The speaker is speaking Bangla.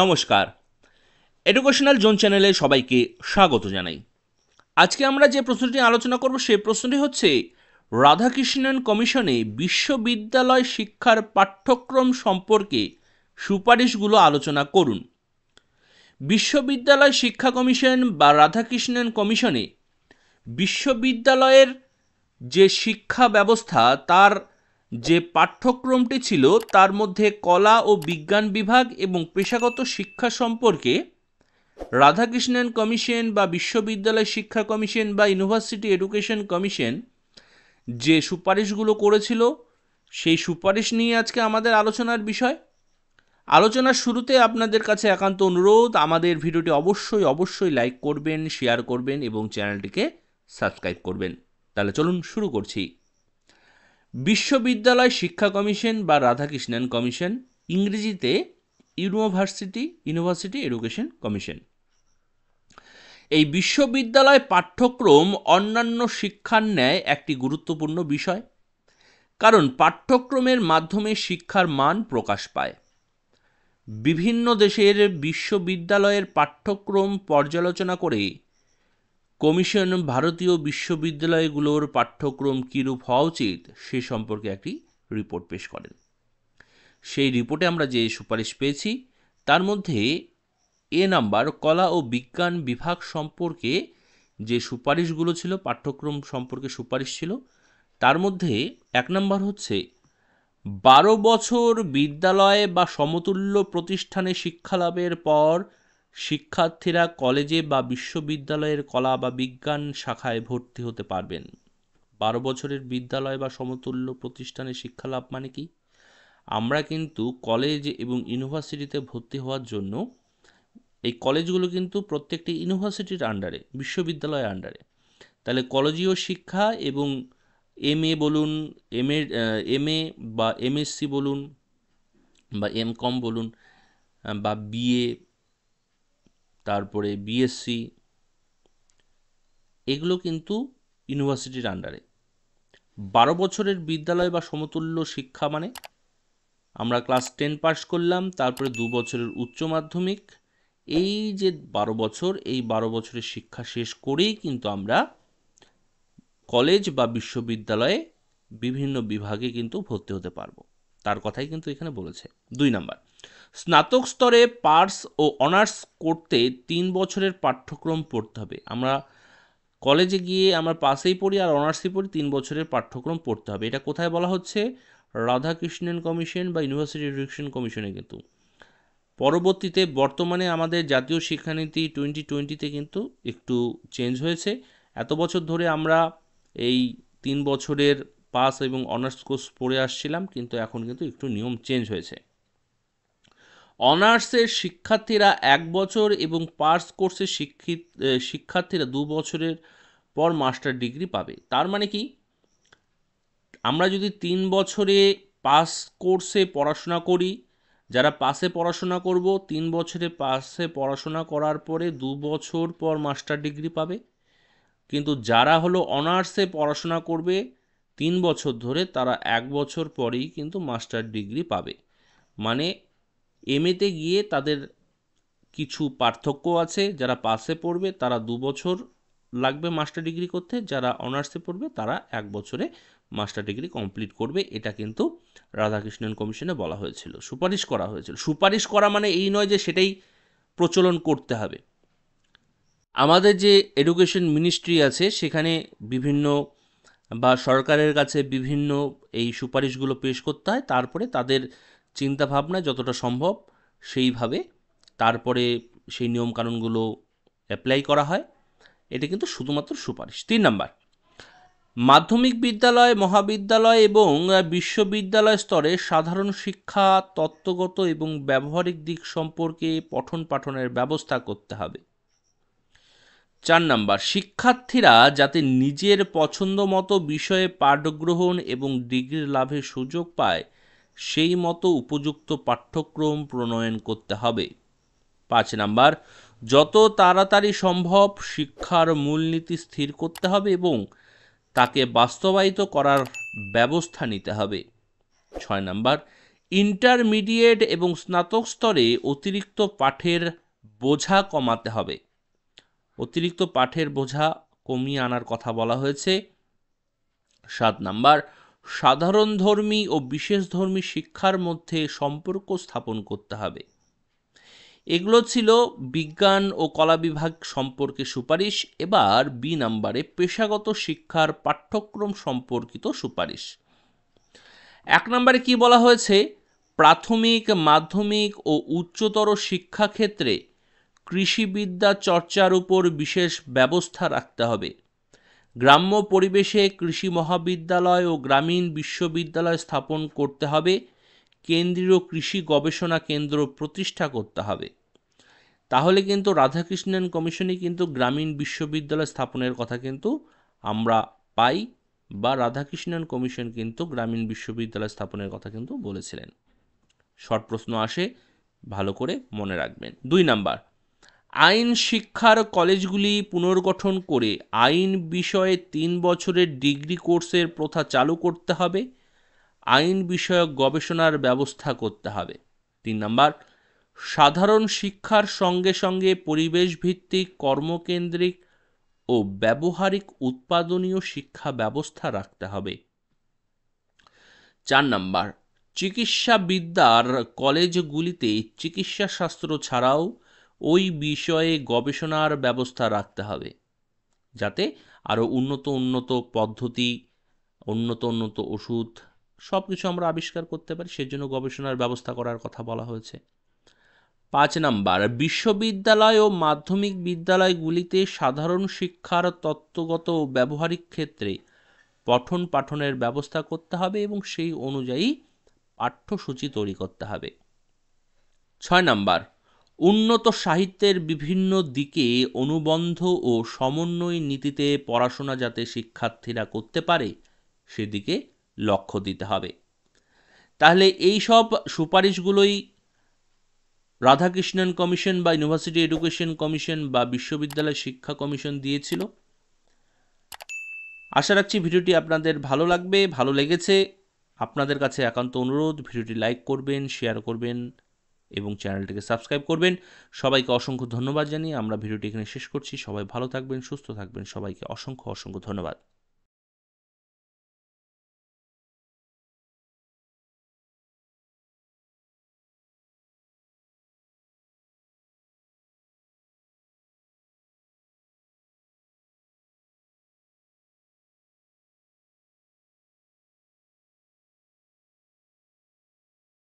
নমস্কার এডুকেশনাল জোন চ্যানেলে সবাইকে স্বাগত জানাই আজকে আমরা যে প্রশ্নটি আলোচনা করব সেই প্রশ্নটি হচ্ছে রাধাকৃষ্ণন কমিশনে বিশ্ববিদ্যালয় শিক্ষার পাঠ্যক্রম সম্পর্কে সুপারিশগুলো আলোচনা করুন বিশ্ববিদ্যালয় শিক্ষা কমিশন বা রাধাকৃষ্ণন কমিশনে বিশ্ববিদ্যালয়ের যে শিক্ষা ব্যবস্থা তার যে পাঠ্যক্রমটি ছিল তার মধ্যে কলা ও বিজ্ঞান বিভাগ এবং পেশাগত শিক্ষা সম্পর্কে রাধাকৃষ্ণন কমিশন বা বিশ্ববিদ্যালয় শিক্ষা কমিশন বা ইউনিভার্সিটি এডুকেশন কমিশন যে সুপারিশগুলো করেছিল সেই সুপারিশ নিয়ে আজকে আমাদের আলোচনার বিষয় আলোচনার শুরুতে আপনাদের কাছে একান্ত অনুরোধ আমাদের ভিডিওটি অবশ্যই অবশ্যই লাইক করবেন শেয়ার করবেন এবং চ্যানেলটিকে সাবস্ক্রাইব করবেন তাহলে চলুন শুরু করছি বিশ্ববিদ্যালয় শিক্ষা কমিশন বা রাধাকৃষ্ণন কমিশন ইংরেজিতে ইউনিভার্সিটি ইউনিভার্সিটি এডুকেশন কমিশন এই বিশ্ববিদ্যালয় পাঠ্যক্রম অন্যান্য শিক্ষার ন্যায় একটি গুরুত্বপূর্ণ বিষয় কারণ পাঠ্যক্রমের মাধ্যমে শিক্ষার মান প্রকাশ পায় বিভিন্ন দেশের বিশ্ববিদ্যালয়ের পাঠ্যক্রম পর্যালোচনা করে কমিশন ভারতীয় বিশ্ববিদ্যালয়গুলোর পাঠ্যক্রম কীরূপ হওয়া উচিত সে সম্পর্কে একটি রিপোর্ট পেশ করেন সেই রিপোর্টে আমরা যে সুপারিশ পেয়েছি তার মধ্যে এ নাম্বার কলা ও বিজ্ঞান বিভাগ সম্পর্কে যে সুপারিশগুলো ছিল পাঠ্যক্রম সম্পর্কে সুপারিশ ছিল তার মধ্যে এক নম্বর হচ্ছে বারো বছর বিদ্যালয়ে বা সমতুল্য প্রতিষ্ঠানে শিক্ষালাভের পর শিক্ষার্থীরা কলেজে বা বিশ্ববিদ্যালয়ের কলা বা বিজ্ঞান শাখায় ভর্তি হতে পারবেন বারো বছরের বিদ্যালয় বা সমতুল্য প্রতিষ্ঠানে শিক্ষালাভ মানে কি আমরা কিন্তু কলেজ এবং ইউনিভার্সিটিতে ভর্তি হওয়ার জন্য এই কলেজগুলো কিন্তু প্রত্যেকটি ইউনিভার্সিটির আন্ডারে বিশ্ববিদ্যালয়ের আন্ডারে তাহলে কলেজীয় শিক্ষা এবং এম এ বলুন এম এ এম এ বা এমএসসি বলুন বা এম কম বলুন বা বিএ তারপরে বিএসসি এগুলো কিন্তু ইউনিভার্সিটির আন্ডারে বারো বছরের বিদ্যালয় বা সমতুল্য শিক্ষা মানে আমরা ক্লাস টেন পাস করলাম তারপরে দু বছরের উচ্চ মাধ্যমিক এই যে বারো বছর এই বারো বছরের শিক্ষা শেষ করেই কিন্তু আমরা কলেজ বা বিশ্ববিদ্যালয়ে বিভিন্ন বিভাগে কিন্তু ভর্তি হতে পারবো তার কথাই কিন্তু এখানে বলেছে দুই নাম্বার স্নাতক স্তরে পার্স ও অনার্স করতে তিন বছরের পাঠ্যক্রম পড়তে হবে আমরা কলেজে গিয়ে আমরা পাশেই পড়ি আর অনার্সই পড়ি তিন বছরের পাঠ্যক্রম পড়তে হবে এটা কোথায় বলা হচ্ছে রাধাকৃষ্ণন কমিশন বা ইউনিভার্সিটি এডুকেশন কমিশনে কিন্তু পরবর্তীতে বর্তমানে আমাদের জাতীয় শিক্ষানীতি টোয়েন্টি টোয়েন্টিতে কিন্তু একটু চেঞ্জ হয়েছে এত বছর ধরে আমরা এই তিন বছরের পাস এবং অনার্স কোর্স পড়ে আসছিলাম কিন্তু এখন কিন্তু একটু নিয়ম চেঞ্জ হয়েছে অনার্সের শিক্ষার্থীরা এক বছর এবং পার্স কোর্সের শিক্ষিত শিক্ষার্থীরা দু বছরের পর মাস্টার ডিগ্রি পাবে তার মানে কি আমরা যদি তিন বছরে পাস কোর্সে পড়াশোনা করি যারা পাসে পড়াশোনা করব তিন বছরে পাসে পড়াশোনা করার পরে দু বছর পর মাস্টার ডিগ্রি পাবে কিন্তু যারা হলো অনার্সে পড়াশোনা করবে তিন বছর ধরে তারা এক বছর পরেই কিন্তু মাস্টার ডিগ্রি পাবে মানে এমএতে গিয়ে তাদের কিছু পার্থক্য আছে যারা পাসে পড়বে তারা দু বছর লাগবে মাস্টার ডিগ্রি করতে যারা অনার্সে পড়বে তারা এক বছরে মাস্টার ডিগ্রি কমপ্লিট করবে এটা কিন্তু রাধাকৃষ্ণন কমিশনে বলা হয়েছিল সুপারিশ করা হয়েছিল সুপারিশ করা মানে এই নয় যে সেটাই প্রচলন করতে হবে আমাদের যে এডুকেশন মিনিস্ট্রি আছে সেখানে বিভিন্ন বা সরকারের কাছে বিভিন্ন এই সুপারিশগুলো পেশ করতে হয় তারপরে তাদের চিন্তাভাবনা যতটা সম্ভব সেইভাবে তারপরে সেই নিয়মকানুনগুলো অ্যাপ্লাই করা হয় এটা কিন্তু শুধুমাত্র সুপারিশ তিন নাম্বার মাধ্যমিক বিদ্যালয় মহাবিদ্যালয় এবং বিশ্ববিদ্যালয় স্তরে সাধারণ শিক্ষা তত্ত্বগত এবং ব্যবহারিক দিক সম্পর্কে পঠন পাঠনের ব্যবস্থা করতে হবে চার নাম্বার শিক্ষার্থীরা যাতে নিজের পছন্দ মতো বিষয়ে পাঠগ্রহণ এবং ডিগ্রি লাভের সুযোগ পায় সেই মতো উপযুক্ত পাঠ্যক্রম প্রণয়ন করতে হবে পাঁচ নাম্বার যত তাড়াতাড়ি সম্ভব শিক্ষার মূলনীতি স্থির করতে হবে এবং তাকে বাস্তবায়িত করার ব্যবস্থা নিতে হবে ছয় নাম্বার ইন্টারমিডিয়েট এবং স্নাতক স্তরে অতিরিক্ত পাঠের বোঝা কমাতে হবে অতিরিক্ত পাঠের বোঝা কমিয়ে আনার কথা বলা হয়েছে সাত নাম্বার সাধারণ ধর্মী ও বিশেষ ধর্মী শিক্ষার মধ্যে সম্পর্ক স্থাপন করতে হবে এগুলো ছিল বিজ্ঞান ও কলা বিভাগ সম্পর্কে সুপারিশ এবার বি নাম্বারে পেশাগত শিক্ষার পাঠ্যক্রম সম্পর্কিত সুপারিশ এক নম্বরে কি বলা হয়েছে প্রাথমিক মাধ্যমিক ও উচ্চতর শিক্ষাক্ষেত্রে কৃষিবিদ্যা চর্চার উপর বিশেষ ব্যবস্থা রাখতে হবে গ্রাম্য পরিবেশে কৃষি মহাবিদ্যালয় ও গ্রামীণ বিশ্ববিদ্যালয় স্থাপন করতে হবে কেন্দ্রীয় কৃষি গবেষণা কেন্দ্র প্রতিষ্ঠা করতে হবে তাহলে কিন্তু রাধাকৃষ্ণন কমিশনই কিন্তু গ্রামীণ বিশ্ববিদ্যালয় স্থাপনের কথা কিন্তু আমরা পাই বা রাধাকৃষ্ণন কমিশন কিন্তু গ্রামীণ বিশ্ববিদ্যালয় স্থাপনের কথা কিন্তু বলেছিলেন শর্ট প্রশ্ন আসে ভালো করে মনে রাখবেন দুই নাম্বার আইন শিক্ষার কলেজগুলি পুনর্গঠন করে আইন বিষয়ে তিন বছরের ডিগ্রি কোর্সের প্রথা চালু করতে হবে আইন বিষয়ক গবেষণার ব্যবস্থা করতে হবে তিন নম্বর সাধারণ শিক্ষার সঙ্গে সঙ্গে পরিবেশ ভিত্তিক কর্মকেন্দ্রিক ও ব্যবহারিক উৎপাদনীয় শিক্ষা ব্যবস্থা রাখতে হবে চার নম্বর চিকিৎসাবিদ্যার কলেজগুলিতে চিকিৎসাশাস্ত্র ছাড়াও ওই বিষয়ে গবেষণার ব্যবস্থা রাখতে হবে যাতে আরও উন্নত উন্নত পদ্ধতি উন্নত উন্নত ওষুধ সব কিছু আমরা আবিষ্কার করতে পারি সেজন্য গবেষণার ব্যবস্থা করার কথা বলা হয়েছে পাঁচ নাম্বার বিশ্ববিদ্যালয় ও মাধ্যমিক বিদ্যালয়গুলিতে সাধারণ শিক্ষার তত্ত্বগত ও ব্যবহারিক ক্ষেত্রে পঠন পাঠনের ব্যবস্থা করতে হবে এবং সেই অনুযায়ী পাঠ্যসূচি তৈরি করতে হবে ছয় নাম্বার উন্নত সাহিত্যের বিভিন্ন দিকে অনুবন্ধ ও সমন্বয় নীতিতে পড়াশোনা যাতে শিক্ষার্থীরা করতে পারে সেদিকে লক্ষ্য দিতে হবে তাহলে এই সব সুপারিশগুলোই রাধাকৃষ্ণন কমিশন বা ইউনিভার্সিটি এডুকেশন কমিশন বা বিশ্ববিদ্যালয় শিক্ষা কমিশন দিয়েছিল আশা রাখছি ভিডিওটি আপনাদের ভালো লাগবে ভালো লেগেছে আপনাদের কাছে একান্ত অনুরোধ ভিডিওটি লাইক করবেন শেয়ার করবেন এবং চ্যানেলটিকে সাবস্ক্রাইব করবেন সবাইকে অসংখ্য ধন্যবাদ জানিয়ে আমরা ভিডিওটি এখানে শেষ করছি সবাই ভালো থাকবেন সুস্থ থাকবেন সবাইকে অসংখ্য অসংখ্য ধন্যবাদ